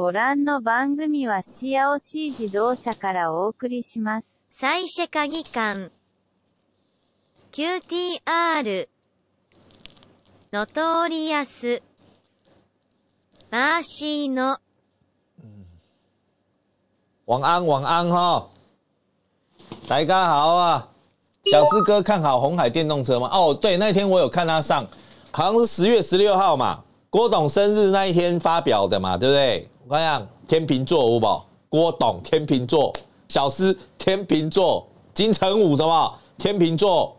ご覧の番組はシアオシー自動車からお送りします。最初ェカ館 QTR ノトーリアスマーシーノ晚安晚安哈大家好啊小四哥看好红海电动车吗？哦，对，那天我有看他上，好像是十月十六号嘛，郭董生日那一天发表的嘛，对不对？我样？天秤座有无？郭董天秤座，小司天秤座，金城武什么？天秤座，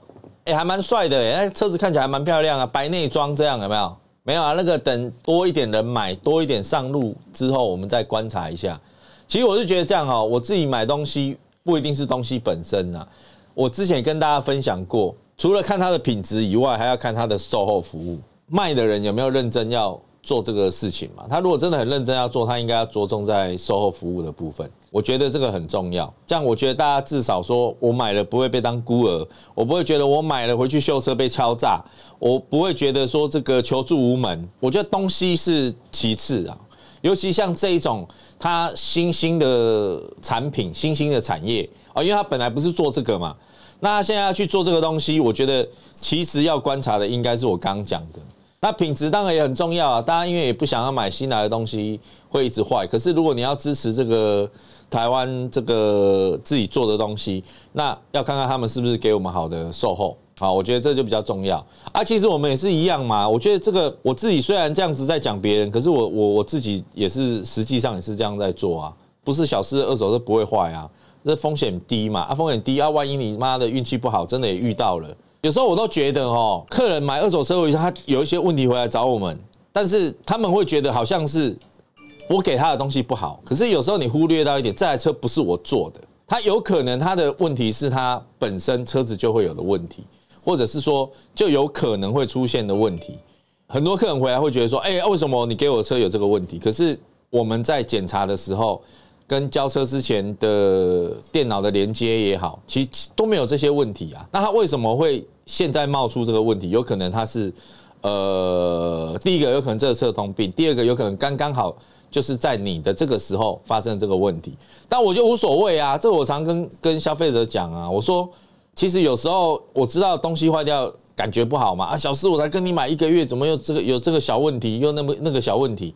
哎，还蛮帅的哎，车子看起来还蛮漂亮啊，白内装这样有没有？没有啊，那个等多一点人买，多一点上路之后，我们再观察一下。其实我是觉得这样哈，我自己买东西不一定是东西本身啊，我之前跟大家分享过，除了看它的品质以外，还要看它的售后服务，卖的人有没有认真要。做这个事情嘛，他如果真的很认真要做，他应该要着重在售后服务的部分。我觉得这个很重要。这样，我觉得大家至少说我买了不会被当孤儿，我不会觉得我买了回去修车被敲诈，我不会觉得说这个求助无门。我觉得东西是其次啊，尤其像这一种它新兴的产品、新兴的产业啊，因为它本来不是做这个嘛，那现在要去做这个东西，我觉得其实要观察的应该是我刚讲的。那品质当然也很重要啊，大家因为也不想要买新来的东西会一直坏。可是如果你要支持这个台湾这个自己做的东西，那要看看他们是不是给我们好的售后。好，我觉得这就比较重要啊。其实我们也是一样嘛。我觉得这个我自己虽然这样子在讲别人，可是我我我自己也是实际上也是这样在做啊。不是小事，二手是不会坏啊，那风险低嘛啊，风险低啊，万一你妈的运气不好，真的也遇到了。有时候我都觉得哦，客人买二手车回去，他有一些问题回来找我们，但是他们会觉得好像是我给他的东西不好。可是有时候你忽略到一点，这台车不是我做的，他有可能他的问题是他本身车子就会有的问题，或者是说就有可能会出现的问题。很多客人回来会觉得说：“哎，为什么你给我车有这个问题？”可是我们在检查的时候。跟交车之前的电脑的连接也好，其实都没有这些问题啊。那他为什么会现在冒出这个问题？有可能他是呃，第一个有可能这个车通病，第二个有可能刚刚好就是在你的这个时候发生这个问题。但我就无所谓啊，这我常跟跟消费者讲啊，我说其实有时候我知道东西坏掉感觉不好嘛啊，小四我才跟你买一个月，怎么又这个有这个小问题，又那么那个小问题？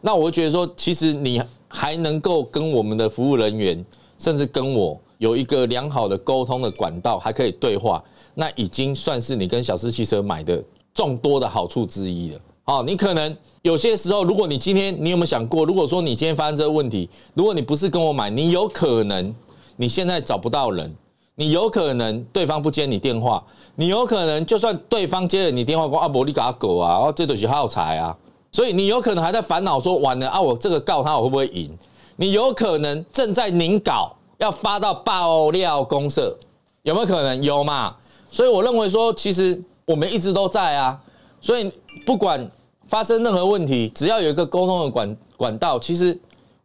那我觉得说其实你。还能够跟我们的服务人员，甚至跟我有一个良好的沟通的管道，还可以对话，那已经算是你跟小狮汽车买的众多的好处之一了。好，你可能有些时候，如果你今天你有没有想过，如果说你今天发生这问题，如果你不是跟我买，你有可能你现在找不到人，你有可能对方不接你电话，你有可能就算对方接了你电话，说阿伯你搞狗啊，我这都是耗材啊。所以你有可能还在烦恼说完了啊，我这个告他我会不会赢？你有可能正在拟稿要发到爆料公社，有没有可能？有嘛？所以我认为说，其实我们一直都在啊。所以不管发生任何问题，只要有一个沟通的管管道，其实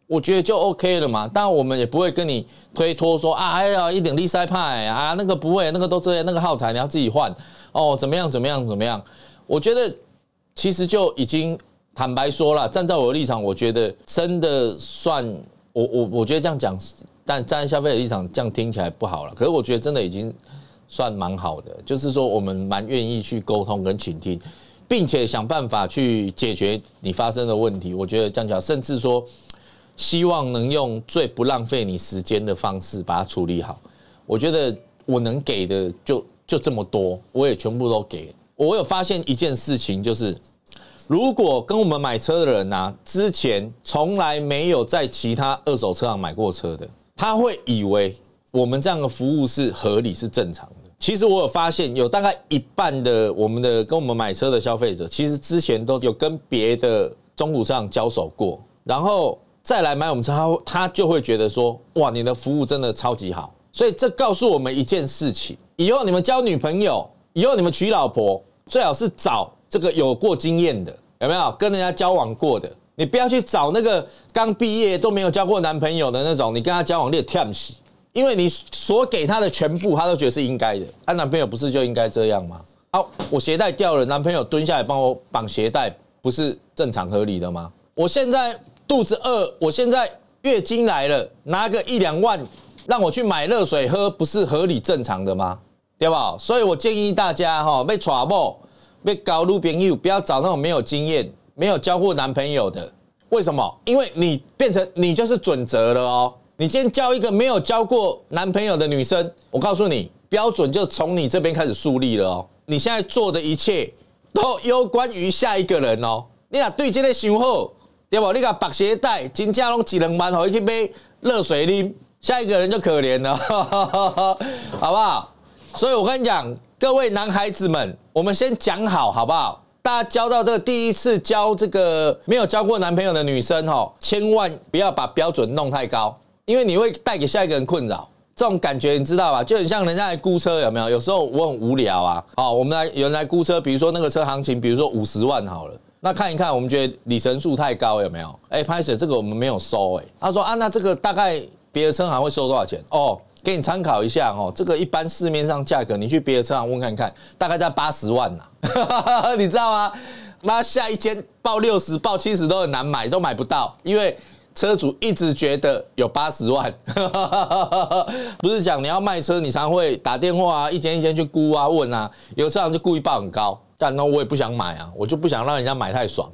我觉得就 OK 了嘛。当然我们也不会跟你推脱说啊，哎呀，一点力塞派啊，那个不会，那个都这些那个耗材你要自己换哦，怎么样？怎么样？怎么样？我觉得其实就已经。坦白说了，站在我的立场，我觉得真的算我我我觉得这样讲，但站在消费者立场，这样听起来不好了。可是我觉得真的已经算蛮好的，就是说我们蛮愿意去沟通跟倾听，并且想办法去解决你发生的问题。我觉得这样讲，甚至说希望能用最不浪费你时间的方式把它处理好。我觉得我能给的就就这么多，我也全部都给。我有发现一件事情，就是。如果跟我们买车的人呢，之前从来没有在其他二手车上买过车的，他会以为我们这样的服务是合理是正常的。其实我有发现，有大概一半的我们的跟我们买车的消费者，其实之前都有跟别的中古车行交手过，然后再来买我们车，他他就会觉得说，哇，你的服务真的超级好。所以这告诉我们一件事情：以后你们交女朋友，以后你们娶老婆，最好是找这个有过经验的。有没有跟人家交往过的？你不要去找那个刚毕业都没有交过男朋友的那种，你跟他交往就舔死，因为你所给他的全部，他都觉得是应该的。他男朋友不是就应该这样吗？啊，我鞋带掉了，男朋友蹲下来帮我绑鞋带，不是正常合理的吗？我现在肚子饿，我现在月经来了，拿个一两万让我去买热水喝，不是合理正常的吗？对吧？所以我建议大家哈，被 t r 被搞路边友，不要找那种没有经验、没有交过男朋友的。为什么？因为你变成你就是准则了哦。你今天交一个没有交过男朋友的女生，我告诉你，标准就从你这边开始树立了哦。你现在做的一切都有关于下一个人哦。你俩对这的想好对不？你讲绑鞋带、金夹拢只能蛮好去买热水灵，下一个人就可怜了，好不好？所以我跟你讲，各位男孩子们。我们先讲好好不好？大家交到这个第一次交这个没有交过男朋友的女生哈，千万不要把标准弄太高，因为你会带给下一个人困扰。这种感觉你知道吧？就很像人家来估车有没有？有时候我很无聊啊，好，我们来有人来估车，比如说那个车行情，比如说五十万好了，那看一看我们觉得里程数太高有没有？哎拍 i e 这个我们没有收哎，他说啊，那这个大概别的车行会收多少钱哦？给你参考一下哦，这个一般市面上价格，你去别的车行问看看，大概在八十万呐，你知道吗？那下一间报六十、报七十都很难买，都买不到，因为车主一直觉得有八十万。不是讲你要卖车，你常会打电话啊，一间一间去估啊、问啊，有车行就故意报很高，但那我也不想买啊，我就不想让人家买太爽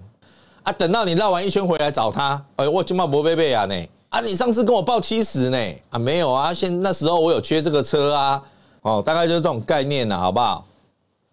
啊。等到你绕完一圈回来找他，哎，我去骂博贝贝啊呢。啊，你上次跟我报七十呢？啊，没有啊，现那时候我有缺这个车啊，哦，大概就是这种概念了，好不好？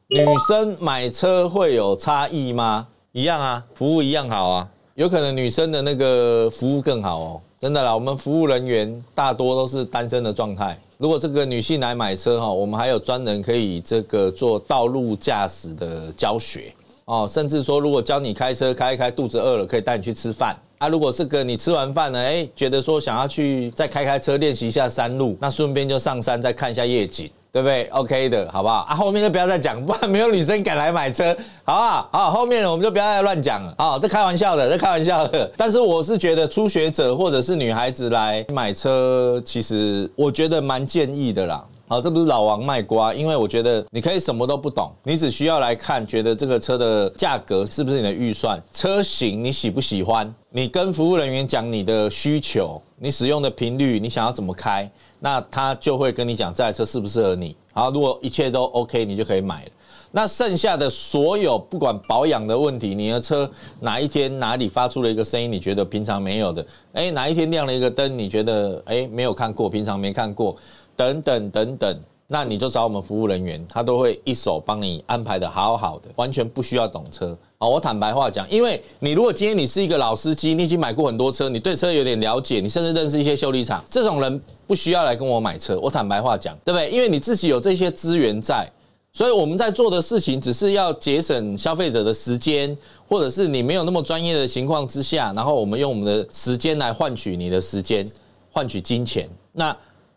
女生买车会有差异吗？一样啊，服务一样好啊，有可能女生的那个服务更好哦，真的啦，我们服务人员大多都是单身的状态。如果这个女性来买车哈，我们还有专人可以这个做道路驾驶的教学哦，甚至说如果教你开车开一开，肚子饿了可以带你去吃饭。那如果是个你吃完饭呢？哎，觉得说想要去再开开车练习一下山路，那顺便就上山再看一下夜景，对不对？OK 的，好不好？啊，后面就不要再讲，不然没有女生敢来买车，好不好？好，后面我们就不要再乱讲了，好，这开玩笑的，这开玩笑的。但是我是觉得初学者或者是女孩子来买车，其实我觉得蛮建议的啦。好，这不是老王卖瓜，因为我觉得你可以什么都不懂，你只需要来看，觉得这个车的价格是不是你的预算，车型你喜不喜欢，你跟服务人员讲你的需求，你使用的频率，你想要怎么开，那他就会跟你讲这台车适不适合你。好，如果一切都 OK，你就可以买了。那剩下的所有，不管保养的问题，你的车哪一天哪里发出了一个声音，你觉得平常没有的，哎，哪一天亮了一个灯，你觉得哎没有看过，平常没看过。等等等等，那你就找我们服务人员，他都会一手帮你安排的好好的，完全不需要懂车。好，我坦白话讲，因为你如果今天你是一个老司机，你已经买过很多车，你对车有点了解，你甚至认识一些修理厂，这种人不需要来跟我买车。我坦白话讲，对不对？因为你自己有这些资源在，所以我们在做的事情只是要节省消费者的时间，或者是你没有那么专业的情况之下，然后我们用我们的时间来换取你的时间，换取金钱。那。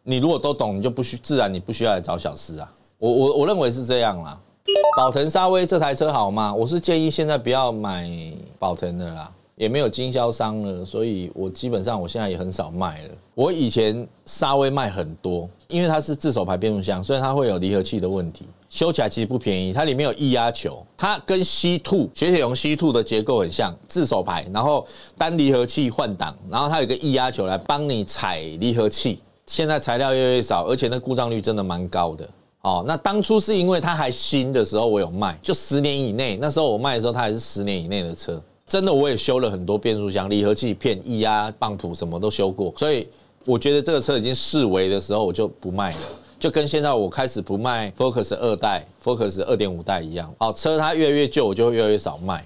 你如果都懂，你就不需自然你不需要来找小司啊。我我我认为是这样啦。宝腾沙威这台车好吗？我是建议现在不要买宝腾的啦，也没有经销商了，所以我基本上我现在也很少卖了。我以前沙威卖很多，因为它是自手排变速箱，所以它会有离合器的问题，修起来其实不便宜。它里面有液压球，它跟 C Two 雪铁龙 C Two 的结构很像，自手排，然后单离合器换挡，然后它有一个液压球来帮你踩离合器。现在材料越来越少，而且那故障率真的蛮高的。哦，那当初是因为它还新的时候，我有卖，就十年以内。那时候我卖的时候，它还是十年以内的车，真的我也修了很多变速箱、离合器片、液压谱，什么都修过。所以我觉得这个车已经视为的时候，我就不卖了，就跟现在我开始不卖 Focus 二代、Focus 二点五代一样。哦，车它越来越旧，我就越来越少卖。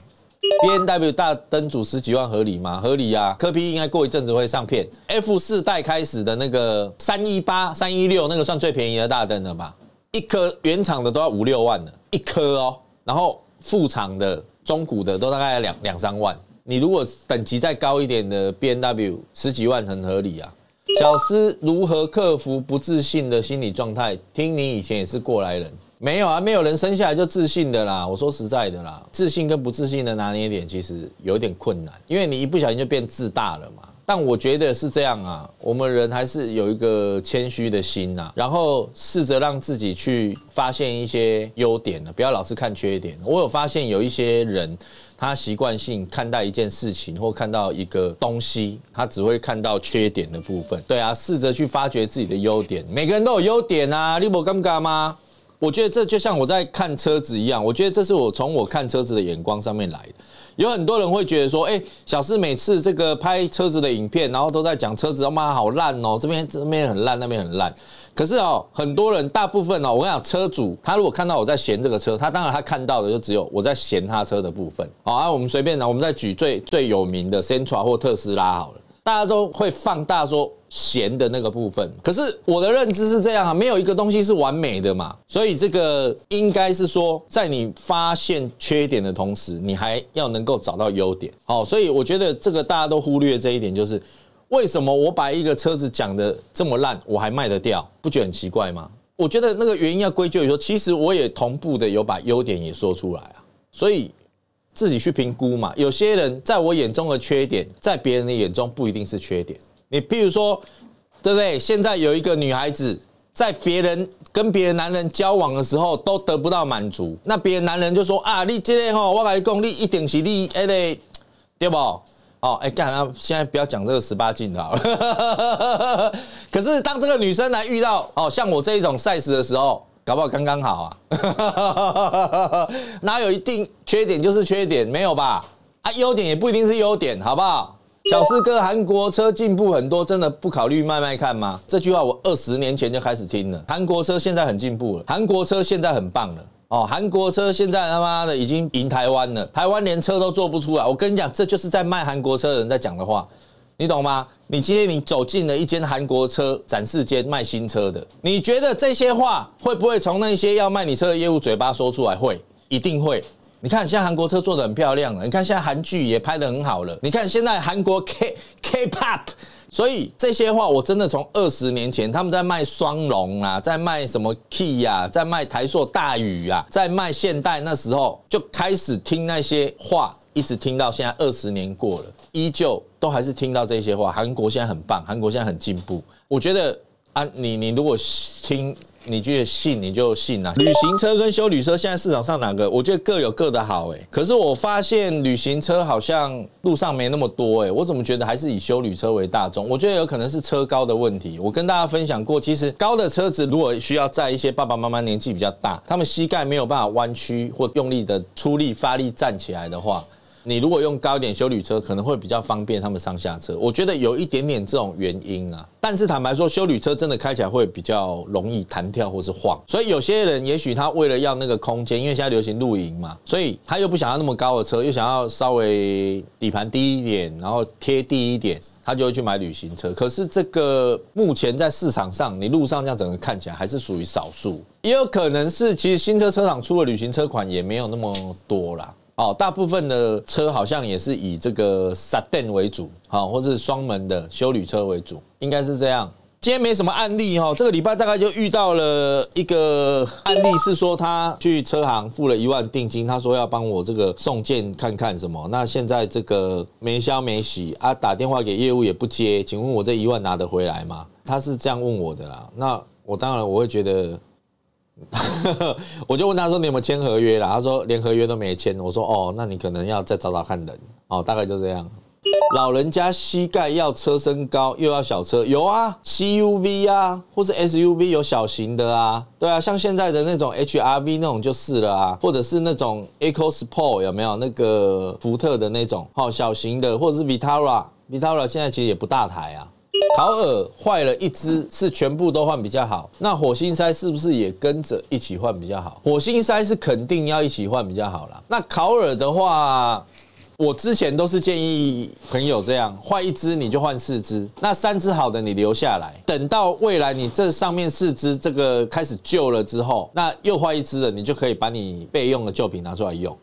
B N W 大灯组十几万合理吗？合理啊，科皮应该过一阵子会上片。F 四代开始的那个三一八、三一六那个算最便宜的大灯了吧？一颗原厂的都要五六万的一颗哦，然后副厂的、中古的都大概两两三万。你如果等级再高一点的 B N W 十几万很合理啊。小师如何克服不自信的心理状态？听你以前也是过来人，没有啊，没有人生下来就自信的啦。我说实在的啦，自信跟不自信的拿捏点其实有点困难，因为你一不小心就变自大了嘛。但我觉得是这样啊，我们人还是有一个谦虚的心啊，然后试着让自己去发现一些优点的，不要老是看缺点。我有发现有一些人。他习惯性看待一件事情或看到一个东西，他只会看到缺点的部分。对啊，试着去发掘自己的优点。每个人都有优点啊，你不尴尬吗？我觉得这就像我在看车子一样，我觉得这是我从我看车子的眼光上面来的。有很多人会觉得说，哎，小四每次这个拍车子的影片，然后都在讲车子，妈好烂哦，这边这边很烂，那边很烂。可是哦，很多人大部分哦，我跟你讲车主，他如果看到我在嫌这个车，他当然他看到的就只有我在嫌他车的部分。好，我们随便拿，我们再举最最有名的，centra 或特斯拉好了，大家都会放大说。闲的那个部分，可是我的认知是这样啊，没有一个东西是完美的嘛，所以这个应该是说，在你发现缺点的同时，你还要能够找到优点。好，所以我觉得这个大家都忽略这一点，就是为什么我把一个车子讲的这么烂，我还卖得掉，不觉得很奇怪吗？我觉得那个原因要归咎于说，其实我也同步的有把优点也说出来啊，所以自己去评估嘛。有些人在我眼中的缺点，在别人的眼中不一定是缺点。你比如说，对不对？现在有一个女孩子，在别人跟别的男人交往的时候，都得不到满足，那别的男人就说啊，你这个吼，我给你功力一定是力，哎嘞，对不？哦，哎，干啥？现在不要讲这个十八禁的。可是当这个女生来遇到，哦，像我这一种 z 事的时候，搞不好刚刚好啊。哪有一定缺点就是缺点，没有吧？啊，优点也不一定是优点，好不好？小四哥，韩国车进步很多，真的不考虑卖卖看吗？这句话我二十年前就开始听了。韩国车现在很进步了，韩国车现在很棒了哦，韩国车现在他妈的已经赢台湾了，台湾连车都做不出来。我跟你讲，这就是在卖韩国车的人在讲的话，你懂吗？你今天你走进了一间韩国车展示间卖新车的，你觉得这些话会不会从那些要卖你车的业务嘴巴说出来？会，一定会。你看，现在韩国车做的很漂亮了。你看，现在韩剧也拍的很好了。你看，现在韩国 K K pop，所以这些话我真的从二十年前他们在卖双龙啊，在卖什么 K e y 呀，在卖台硕大宇啊，在卖现代，那时候就开始听那些话，一直听到现在二十年过了，依旧都还是听到这些话。韩国现在很棒，韩国现在很进步。我觉得啊，你你如果听。你觉得信你就信啦。旅行车跟修旅车现在市场上哪个？我觉得各有各的好哎。可是我发现旅行车好像路上没那么多哎，我怎么觉得还是以修旅车为大众？我觉得有可能是车高的问题。我跟大家分享过，其实高的车子如果需要载一些爸爸妈妈年纪比较大，他们膝盖没有办法弯曲或用力的出力发力站起来的话。你如果用高一点修理车，可能会比较方便他们上下车。我觉得有一点点这种原因啊。但是坦白说，修理车真的开起来会比较容易弹跳或是晃。所以有些人也许他为了要那个空间，因为现在流行露营嘛，所以他又不想要那么高的车，又想要稍微底盘低一点，然后贴地一点，他就会去买旅行车。可是这个目前在市场上，你路上这样整个看起来还是属于少数。也有可能是其实新车车厂出的旅行车款也没有那么多啦。哦，大部分的车好像也是以这个 s a d a n 为主，好，或是双门的修旅车为主，应该是这样。今天没什么案例哈，这个礼拜大概就遇到了一个案例，是说他去车行付了一万定金，他说要帮我这个送件看看什么，那现在这个没消没洗啊，打电话给业务也不接，请问我这一万拿得回来吗？他是这样问我的啦。那我当然我会觉得。我就问他说：“你有没有签合约啦？他说：“连合约都没签。”我说：“哦，那你可能要再找找看人哦，大概就这样。”老人家膝盖要车身高又要小车有啊，C U V 啊，或是 S U V 有小型的啊，对啊，像现在的那种 H R V 那种就是了啊，或者是那种 e c o Sport 有没有那个福特的那种好小型的，或者是 Vitara，Vitara 现在其实也不大台啊。烤 耳坏了一只是全部都换比较好，那火星塞是不是也跟着一起换比较好？火星塞是肯定要一起换比较好啦。那烤耳的话，我之前都是建议朋友这样，坏一只你就换四只，那三只好的你留下来，等到未来你这上面四只这个开始旧了之后，那又坏一只了，你就可以把你备用的旧品拿出来用。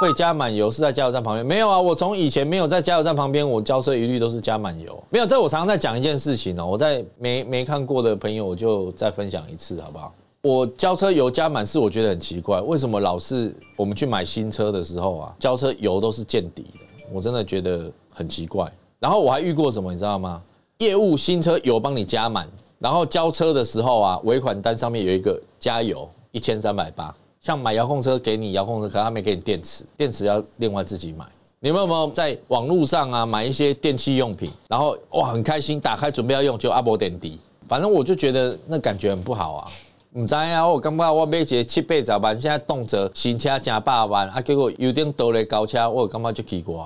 会加满油是在加油站旁边？没有啊，我从以前没有在加油站旁边，我交车一律都是加满油。没有，这我常常在讲一件事情哦。我在没没看过的朋友，我就再分享一次，好不好？我交车油加满是我觉得很奇怪，为什么老是我们去买新车的时候啊，交车油都是见底的？我真的觉得很奇怪。然后我还遇过什么，你知道吗？业务新车油帮你加满，然后交车的时候啊，尾款单上面有一个加油一千三百八。像买遥控车给你遥控车，可他没给你电池，电池要另外自己买。你们有没有在网络上啊买一些电器用品，然后哇很开心打开准备要用，就阿波点滴，反正我就觉得那感觉很不好啊。唔知啊，我感觉我一姐七八十万，现在动辄新车加八万啊，结果有点多嘞高车，我感觉就奇怪。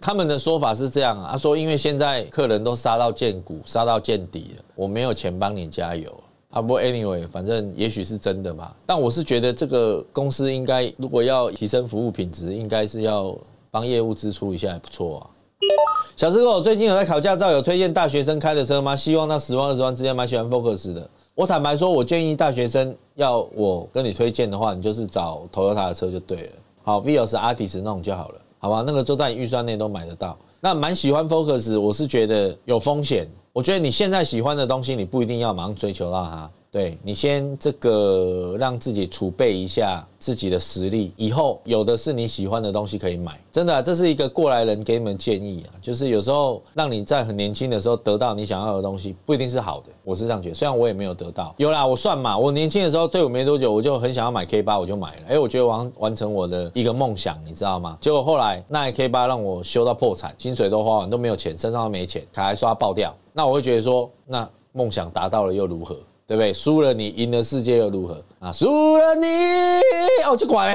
他们的说法是这样啊，他说因为现在客人都杀到见骨，杀到见底了，我没有钱帮你加油。啊不，anyway，反正也许是真的嘛。但我是觉得这个公司应该，如果要提升服务品质，应该是要帮业务支出一下，还不错啊。小师哥，我最近有在考驾照，有推荐大学生开的车吗？希望那十万二十万之间，蛮喜欢 Focus 的。我坦白说，我建议大学生要我跟你推荐的话，你就是找 Toyota 的车就对了。好，Vios、a r t i s 那种就好了，好吧？那个就在预算内都买得到。那蛮喜欢 Focus，我是觉得有风险。我觉得你现在喜欢的东西，你不一定要马上追求到它。对你先这个让自己储备一下自己的实力，以后有的是你喜欢的东西可以买。真的，这是一个过来人给你们建议啊，就是有时候让你在很年轻的时候得到你想要的东西，不一定是好的。我是这样觉得，虽然我也没有得到。有啦，我算嘛，我年轻的时候退伍没多久，我就很想要买 K 八，我就买了。哎，我觉得完完成我的一个梦想，你知道吗？结果后来那 K 八让我修到破产，薪水都花完，都没有钱，身上都没钱，卡还刷爆掉。那我会觉得说，那梦想达到了又如何，对不对？输了你，赢了世界又如何？啊，输了你，哦就管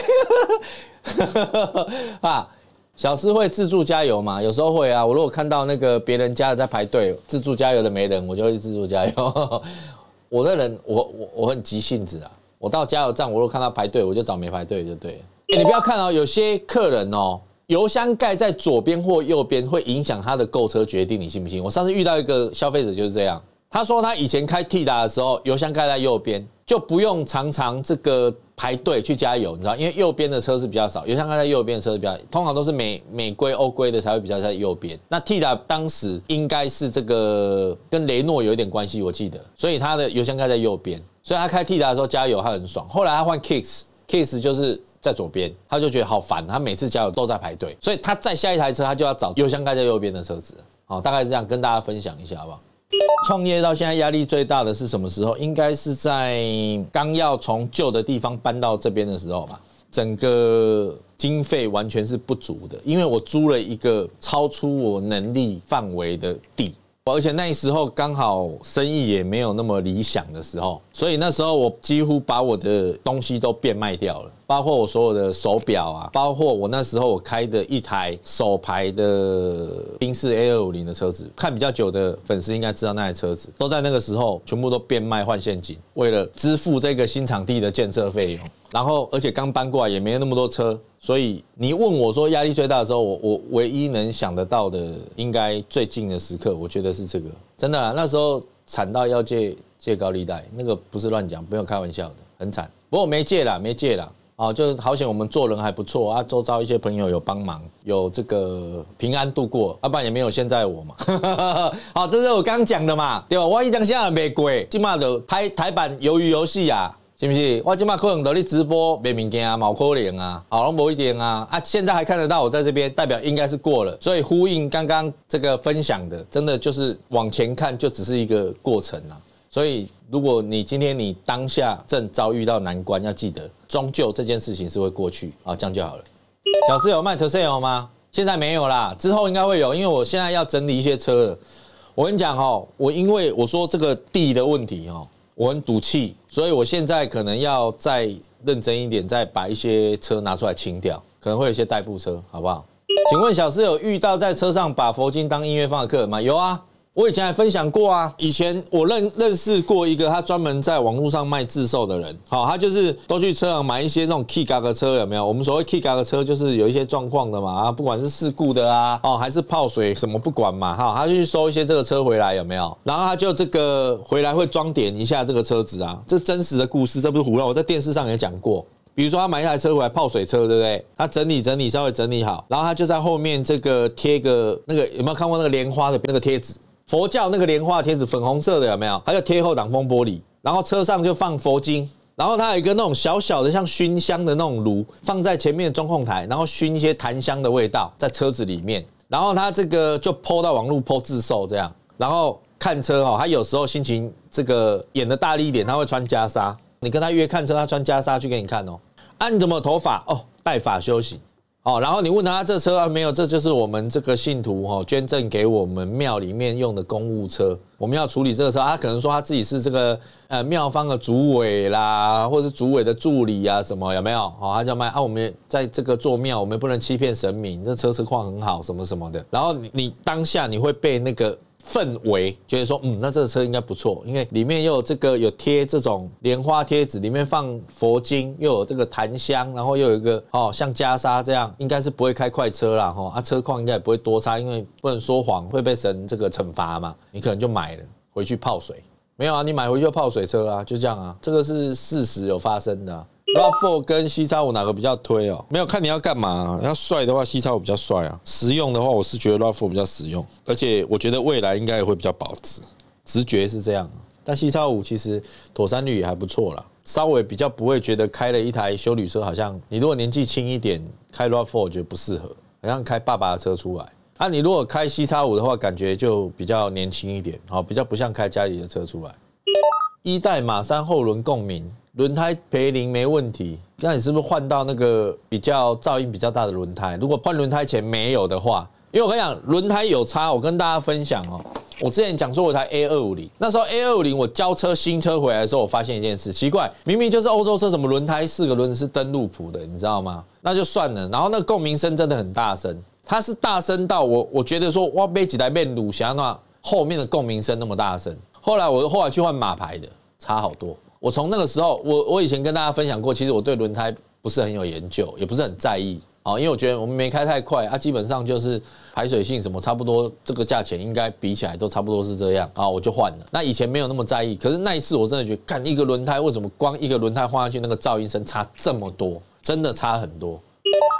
了 啊！小师会自助加油嘛？有时候会啊。我如果看到那个别人家的在排队自助加油的没人，我就会自助加油。我的人，我我我很急性子啊。我到加油站，我如果看到排队，我就找没排队就对。哎，你不要看哦，有些客人哦。油箱盖在左边或右边会影响他的购车决定，你信不信？我上次遇到一个消费者就是这样，他说他以前开 T 达的时候，油箱盖在右边，就不用常常这个排队去加油，你知道，因为右边的车是比较少，油箱盖在右边车比较，通常都是美美规欧规的才会比较在右边。那 T 达当时应该是这个跟雷诺有一点关系，我记得，所以他的油箱盖在右边，所以他开 T 达的时候加油他很爽。后来他换 Kicks，Kicks 就是。在左边，他就觉得好烦，他每次加油都在排队，所以他再下一台车，他就要找油箱盖在右边的车子，好，大概是这样，跟大家分享一下，好不好？创业到现在压力最大的是什么时候？应该是在刚要从旧的地方搬到这边的时候吧，整个经费完全是不足的，因为我租了一个超出我能力范围的地。而且那时候刚好生意也没有那么理想的时候，所以那时候我几乎把我的东西都变卖掉了，包括我所有的手表啊，包括我那时候我开的一台手牌的宾士 A 二五零的车子，看比较久的粉丝应该知道那台车子，都在那个时候全部都变卖换现金，为了支付这个新场地的建设费用。然后，而且刚搬过来也没那么多车，所以你问我说压力最大的时候，我我唯一能想得到的，应该最近的时刻，我觉得是这个，真的，那时候惨到要借借高利贷，那个不是乱讲，没有开玩笑的，很惨。不过没借啦，没借啦。哦，就是好险，我们做人还不错啊，周遭一些朋友有帮忙，有这个平安度过，阿爸也没有现在我嘛。好，这是我刚讲的嘛，对吧？万一当下没鬼，起码的拍台版鱿鱼游戏啊。信不信？我今麦可能独立直播，别名叫啊，毛可林啊，好浓博一点啊啊！现在还看得到我在这边，代表应该是过了。所以呼应刚刚这个分享的，真的就是往前看，就只是一个过程啦。所以如果你今天你当下正遭遇到难关，要记得，终究这件事情是会过去啊，这样就好了。小室友卖特斯拉吗？现在没有啦，之后应该会有，因为我现在要整理一些车。我跟你讲哦，我因为我说这个地的问题哦。我很赌气，所以我现在可能要再认真一点，再把一些车拿出来清掉，可能会有一些代步车，好不好？请问小四有遇到在车上把佛经当音乐放的客人吗？有啊。我以前还分享过啊，以前我认认识过一个，他专门在网络上卖自售的人，好，他就是都去车行买一些那种 K 哥的车，有没有？我们所谓 K 哥的车就是有一些状况的嘛，啊，不管是事故的啊，哦，还是泡水什么不管嘛，哈，他就去收一些这个车回来，有没有？然后他就这个回来会装点一下这个车子啊，这真实的故事，这不是胡闹？我在电视上也讲过，比如说他买一台车回来泡水车，对不对？他整理整理，稍微整理好，然后他就在后面这个贴个那个有没有看过那个莲花的那个贴纸？佛教那个莲花贴纸，粉红色的有没有？还有贴后挡风玻璃，然后车上就放佛经，然后它有一个那种小小的像熏香的那种炉，放在前面的中控台，然后熏一些檀香的味道在车子里面。然后他这个就泼到网络，泼自售这样。然后看车哈，他有时候心情这个演的大力一点，他会穿袈裟。你跟他约看车，他穿袈裟去给你看哦。啊，你怎么头发？哦，戴法修行。哦，然后你问他，这车啊没有，这就是我们这个信徒哈捐赠给我们庙里面用的公务车，我们要处理这车，他可能说他自己是这个呃庙方的主委啦，或者是主委的助理啊什么有没有？哦，他叫卖啊，我们在这个做庙，我们不能欺骗神明，这车车况很好，什么什么的。然后你你当下你会被那个。氛围觉得说，嗯，那这个车应该不错，因为里面又有这个有贴这种莲花贴纸，里面放佛经，又有这个檀香，然后又有一个哦，像袈裟这样，应该是不会开快车啦，哦，啊，车况应该也不会多差，因为不能说谎会被神这个惩罚嘛，你可能就买了回去泡水，没有啊，你买回去就泡水车啊，就这样啊，这个是事实有发生的。r a f f o 跟西叉五哪个比较推哦？没有看你要干嘛。要帅的话西叉五比较帅啊。实用的话，我是觉得 r a f f o 比较实用，而且我觉得未来应该也会比较保值。直觉是这样，但西叉五其实妥善率也还不错啦。稍微比较不会觉得开了一台修旅车，好像你如果年纪轻一点，开 r a f f o u 觉得不适合，好像开爸爸的车出来。啊，你如果开西叉五的话，感觉就比较年轻一点，好，比较不像开家里的车出来。一代马三后轮共鸣。轮胎培零没问题，那你是不是换到那个比较噪音比较大的轮胎？如果换轮胎前没有的话，因为我跟你讲，轮胎有差。我跟大家分享哦，我之前讲说我台 A 二五零，那时候 A 二五零我交车新车回来的时候，我发现一件事，奇怪，明明就是欧洲车，什么轮胎四个轮子是登路普的，你知道吗？那就算了。然后那个共鸣声真的很大声，它是大声到我我觉得说哇被几台被鲁祥那后面的共鸣声那么大声。后来我后来去换马牌的，差好多。我从那个时候，我我以前跟大家分享过，其实我对轮胎不是很有研究，也不是很在意啊，因为我觉得我们没开太快啊，基本上就是排水性什么差不多，这个价钱应该比起来都差不多是这样啊，我就换了。那以前没有那么在意，可是那一次我真的觉得，看一个轮胎为什么光一个轮胎换下去，那个噪音声差这么多，真的差很多。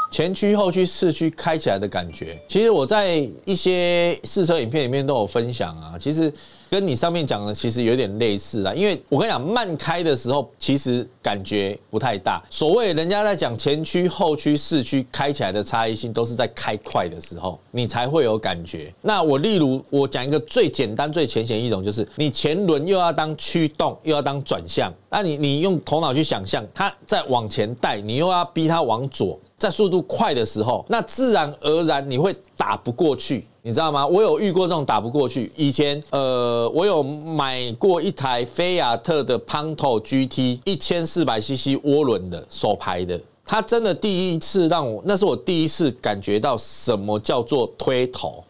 前驱、后驱、四驱开起来的感觉，其实我在一些试车影片里面都有分享啊，其实。跟你上面讲的其实有点类似啊，因为我跟你讲慢开的时候其实感觉不太大。所谓人家在讲前驱、后驱、四驱开起来的差异性，都是在开快的时候你才会有感觉。那我例如我讲一个最简单、最浅显一种，就是你前轮又要当驱动又要当转向，那你你用头脑去想象它在往前带，你又要逼它往左，在速度快的时候，那自然而然你会打不过去。你知道吗？我有遇过这种打不过去。以前，呃，我有买过一台菲亚特的 Punto GT，一千四百 CC 涡轮的，手排的。它真的第一次让我，那是我第一次感觉到什么叫做推头，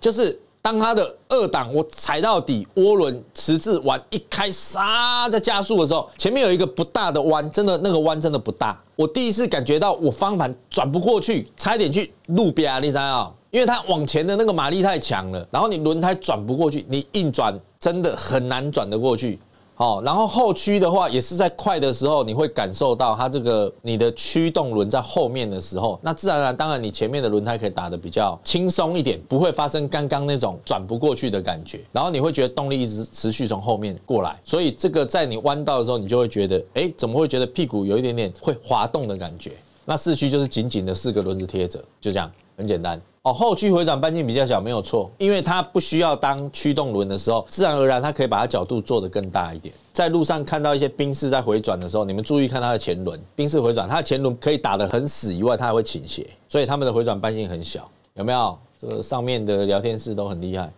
就是当它的二档我踩到底，涡轮迟字完一开，杀在加速的时候，前面有一个不大的弯，真的那个弯真的不大。我第一次感觉到我方向盘转不过去，差一点去路边啊！你猜啊？因为它往前的那个马力太强了，然后你轮胎转不过去，你硬转真的很难转得过去。好，然后后驱的话，也是在快的时候，你会感受到它这个你的驱动轮在后面的时候，那自然而然，当然你前面的轮胎可以打的比较轻松一点，不会发生刚刚那种转不过去的感觉。然后你会觉得动力一直持续从后面过来，所以这个在你弯道的时候，你就会觉得，哎，怎么会觉得屁股有一点点会滑动的感觉？那四驱就是紧紧的四个轮子贴着，就这样，很简单。哦，后驱回转半径比较小，没有错，因为它不需要当驱动轮的时候，自然而然它可以把它角度做得更大一点。在路上看到一些兵士在回转的时候，你们注意看它的前轮，兵士回转它的前轮可以打得很死以外，它还会倾斜，所以他们的回转半径很小，有没有？这上面的聊天室都很厉害。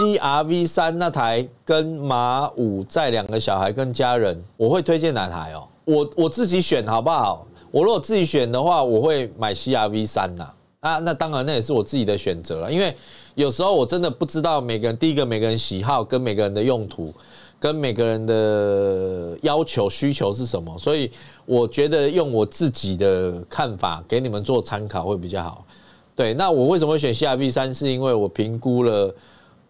C R V 三那台跟马五载两个小孩跟家人，我会推荐哪台哦？我我自己选好不好？我如果自己选的话，我会买 C R V 三呐。啊，那当然，那也是我自己的选择了。因为有时候我真的不知道每个人，第一个每个人喜好跟每个人的用途，跟每个人的要求需求是什么，所以我觉得用我自己的看法给你们做参考会比较好。对，那我为什么会选 CRB 三？是因为我评估了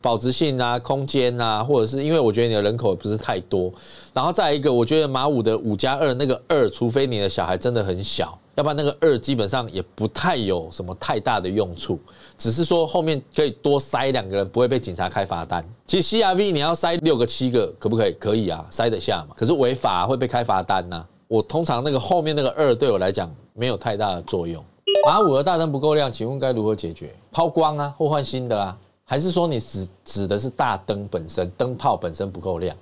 保值性啊、空间啊，或者是因为我觉得你的人口不是太多。然后再一个，我觉得马五的五加二，那个二，除非你的小孩真的很小。要不然那个二基本上也不太有什么太大的用处，只是说后面可以多塞两个人，不会被警察开罚单。其实 C R V 你要塞六个七个可不可以？可以啊，塞得下嘛。可是违法会被开罚单呐。我通常那个后面那个二对我来讲没有太大的作用。马五的大灯不够亮，请问该如何解决？抛光啊，或换新的啊？还是说你指指的是大灯本身灯泡本身不够亮？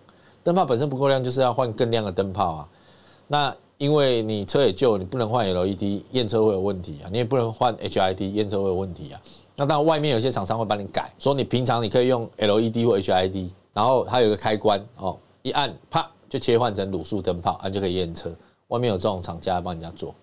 灯泡本身不够亮就是要换更亮的灯泡啊。那。因为你车也旧，你不能换 LED 验车会有问题啊，你也不能换 HID 验车会有问题啊。那当然，外面有些厂商会帮你改，说你平常你可以用 LED 或 HID，然后它有个开关哦，一按啪就切换成卤素灯泡，啊就可以验车。外面有这种厂家帮人家做。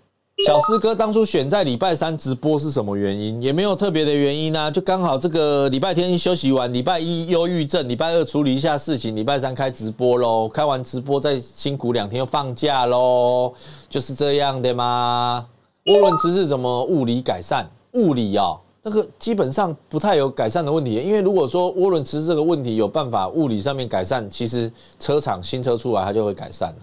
小师哥当初选在礼拜三直播是什么原因？也没有特别的原因啊，就刚好这个礼拜天休息完，礼拜一忧郁症，礼拜二处理一下事情，礼拜三开直播喽，开完直播再辛苦两天又放假喽，就是这样的吗？涡轮迟滞怎么物理改善？物理哦，那个基本上不太有改善的问题，因为如果说涡轮迟滞这个问题有办法物理上面改善，其实车厂新车出来它就会改善了。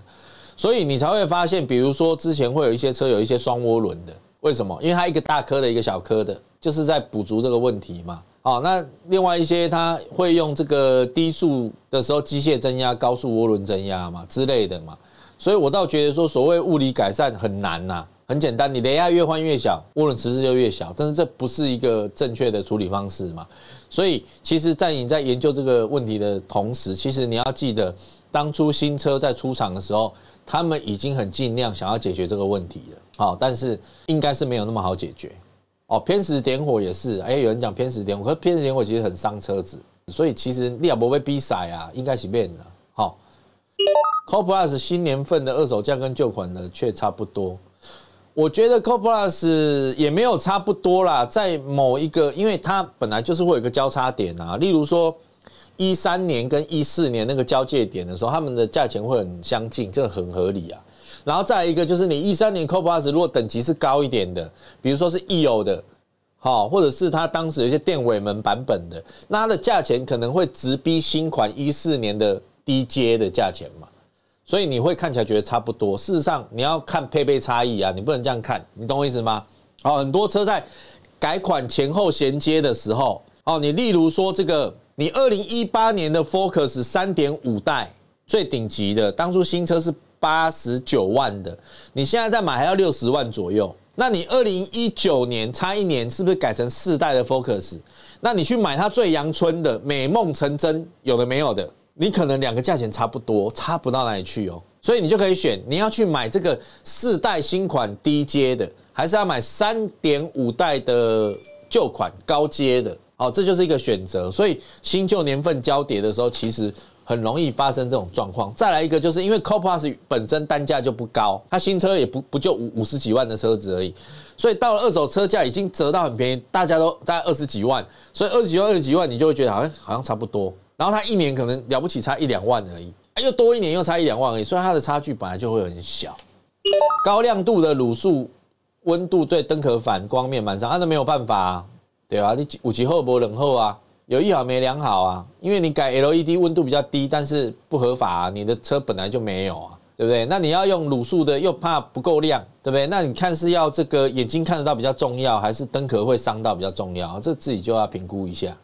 所以你才会发现，比如说之前会有一些车有一些双涡轮的，为什么？因为它一个大颗的一个小颗的，就是在补足这个问题嘛。好，那另外一些它会用这个低速的时候机械增压，高速涡轮增压嘛之类的嘛。所以我倒觉得说，所谓物理改善很难呐，很简单，你雷压越换越小，涡轮迟滞就越小，但是这不是一个正确的处理方式嘛。所以，其实，在你在研究这个问题的同时，其实你要记得，当初新车在出厂的时候，他们已经很尽量想要解决这个问题了。好，但是应该是没有那么好解决。哦，偏时点火也是，哎，有人讲偏时点火，可偏时点火其实很伤车子。所以，其实力亚伯被逼塞啊，应该是变的。好，Co Plus 新年份的二手价跟旧款的却差不多。我觉得 Co Plus 也没有差不多啦，在某一个，因为它本来就是会有一个交叉点啊。例如说，一三年跟一四年那个交界点的时候，他们的价钱会很相近，这个很合理啊。然后再一个就是，你一三年 Co Plus 如果等级是高一点的，比如说是 E O 的，好，或者是它当时有些电尾门版本的，那它的价钱可能会直逼新款一四年的低阶的价钱嘛。所以你会看起来觉得差不多，事实上你要看配备差异啊，你不能这样看，你懂我意思吗？哦，很多车在改款前后衔接的时候，哦，你例如说这个，你二零一八年的 Focus 三点五代最顶级的，当初新车是八十九万的，你现在再买还要六十万左右，那你二零一九年差一年是不是改成四代的 Focus？那你去买它最阳春的美梦成真，有的没有的。你可能两个价钱差不多，差不到哪里去哦，所以你就可以选，你要去买这个四代新款低阶的，还是要买三点五代的旧款高阶的？哦，这就是一个选择。所以新旧年份交叠的时候，其实很容易发生这种状况。再来一个，就是因为 COPAS 本身单价就不高，它新车也不不就五五十几万的车子而已，所以到了二手车价已经折到很便宜，大家都大概二十几万，所以二十几万二十几万，你就会觉得好像好像差不多。然后它一年可能了不起差一两万而已，又多一年又差一两万而已，所以它的差距本来就会很小。高亮度的卤素温度对灯壳反光面板上，那没有办法，对吧？你五级厚薄冷厚啊，有一好没两好啊？因为你改 LED 温度比较低，但是不合法啊，你的车本来就没有啊，对不对？那你要用卤素的又怕不够亮，对不对？那你看是要这个眼睛看得到比较重要，还是灯壳会伤到比较重要？这自己就要评估一下。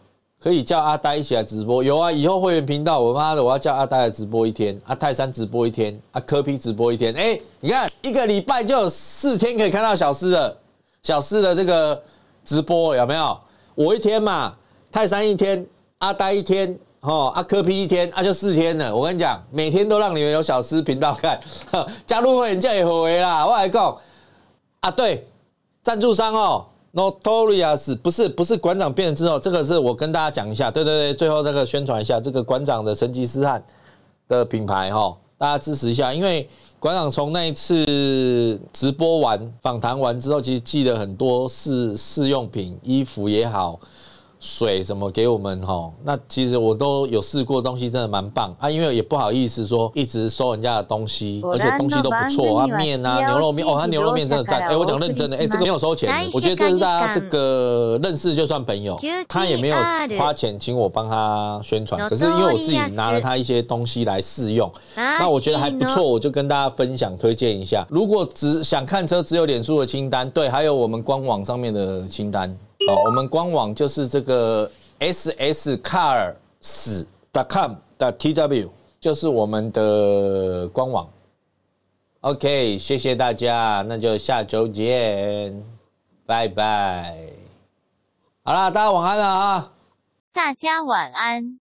可以叫阿呆一起来直播，有啊！以后会员频道，我妈的，我要叫阿呆来直播一天，阿泰山直播一天，阿科皮直播一天。哎，你看一个礼拜就有四天可以看到小四的、小四的这个直播，有没有？我一天嘛，泰山一天，阿呆一天，哦，阿科皮一天，啊，就四天了。我跟你讲，每天都让你们有小四频道看，加入会员就也回啦。我来讲，啊，对，赞助商哦。Notorious 不是不是馆长变了之后，这个是我跟大家讲一下，对对对，最后这个宣传一下这个馆长的成吉思汗的品牌哈，大家支持一下，因为馆长从那一次直播完、访谈完之后，其实寄了很多试试用品，衣服也好。水什么给我们哈？那其实我都有试过，东西真的蛮棒啊！因为也不好意思说一直收人家的东西，而且东西都不错啊。面啊，牛肉面哦，他牛肉面真的赞！哎，我讲认真的，哎，这个没有收钱，我觉得这是大家这个认识就算朋友，他也没有花钱请我帮他宣传，可是因为我自己拿了他一些东西来试用，那我觉得还不错，我就跟大家分享推荐一下。如果只想看车，只有脸书的清单，对，还有我们官网上面的清单。好，我们官网就是这个 s s car s dot com 的 t w 就是我们的官网。OK，谢谢大家，那就下周见，拜拜。好啦，大家晚安了啊！大家晚安。